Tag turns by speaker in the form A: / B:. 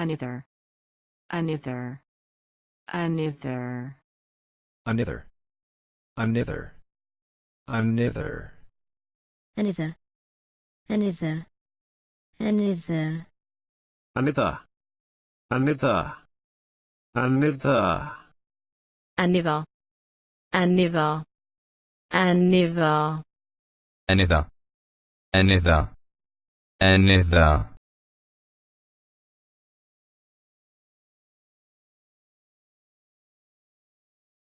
A: another another another another another another
B: another another another
A: another another another another another
C: another
A: another another another